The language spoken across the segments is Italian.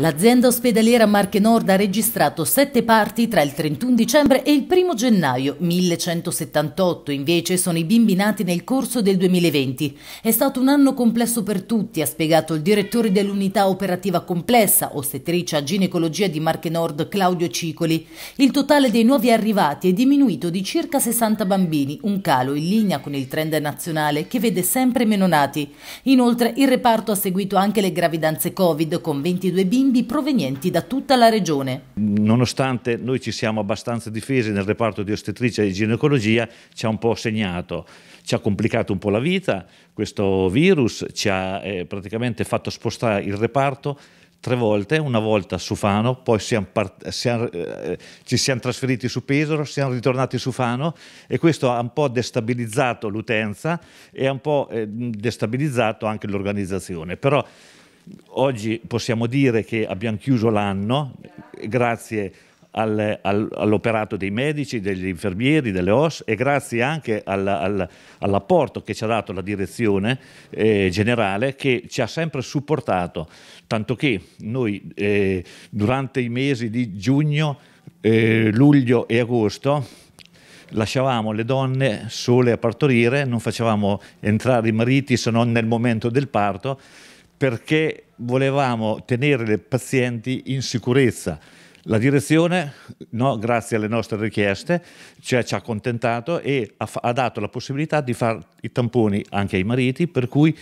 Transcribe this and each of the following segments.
L'azienda ospedaliera Marche Nord ha registrato sette parti tra il 31 dicembre e il 1 gennaio, 1178 invece sono i bimbi nati nel corso del 2020. È stato un anno complesso per tutti, ha spiegato il direttore dell'unità operativa complessa, ostetrice a ginecologia di Marche Nord Claudio Cicoli. Il totale dei nuovi arrivati è diminuito di circa 60 bambini, un calo in linea con il trend nazionale che vede sempre meno nati. Inoltre il reparto ha seguito anche le gravidanze Covid con 22 bimbi bimbi provenienti da tutta la regione. Nonostante noi ci siamo abbastanza difesi nel reparto di ostetricia e ginecologia, ci ha un po' segnato, ci ha complicato un po' la vita, questo virus ci ha eh, praticamente fatto spostare il reparto tre volte, una volta su Fano, poi siamo siamo, eh, ci siamo trasferiti su Pesaro, siamo ritornati su Fano e questo ha un po' destabilizzato l'utenza e ha un po' eh, destabilizzato anche l'organizzazione. Però Oggi possiamo dire che abbiamo chiuso l'anno grazie al, al, all'operato dei medici, degli infermieri, delle OS e grazie anche al, all'apporto che ci ha dato la direzione eh, generale che ci ha sempre supportato, tanto che noi eh, durante i mesi di giugno, eh, luglio e agosto lasciavamo le donne sole a partorire, non facevamo entrare i mariti se non nel momento del parto perché volevamo tenere le pazienti in sicurezza. La direzione, no, grazie alle nostre richieste, cioè, ci ha accontentato e ha, ha, dato la possibilità di fare i tamponi anche ai mariti, per cui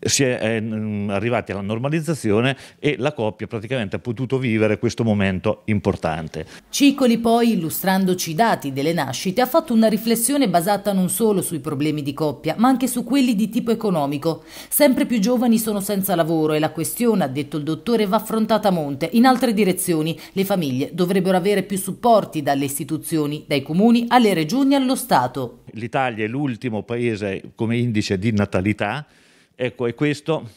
si è, è eh, arrivati alla normalizzazione e la coppia praticamente ha potuto vivere questo momento importante. Ciccoli poi, illustrandoci i dati delle nascite, ha fatto una riflessione basata non solo sui problemi di coppia, ma anche su quelli di tipo economico. Sempre più giovani sono senza lavoro e la questione, ha detto il dottore, va affrontata a monte. In altre direzioni, le famiglie dovrebbero avere più supporti dalle istituzioni, dai comuni alle regioni allo Stato. L'Italia è l'ultimo paese come indice di natalità Ecco, e questo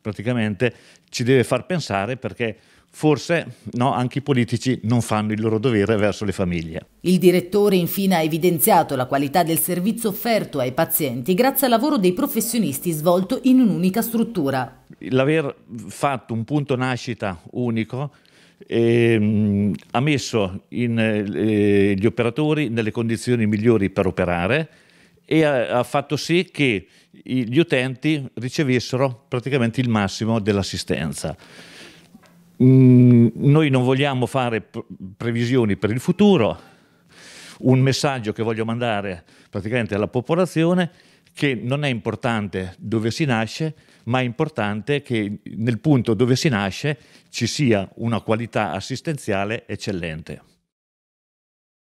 praticamente ci deve far pensare perché forse no, anche i politici non fanno il loro dovere verso le famiglie. Il direttore infine ha evidenziato la qualità del servizio offerto ai pazienti grazie al lavoro dei professionisti svolto in un'unica struttura. L'aver fatto un punto nascita unico eh, ha messo in, eh, gli operatori nelle condizioni migliori per operare, e ha, ha fatto sì che gli utenti ricevessero praticamente il massimo dell'assistenza. Mm, noi non vogliamo fare previsioni per il futuro, un messaggio che voglio mandare praticamente alla popolazione che non è importante dove si nasce, ma è importante che nel punto dove si nasce ci sia una qualità assistenziale eccellente.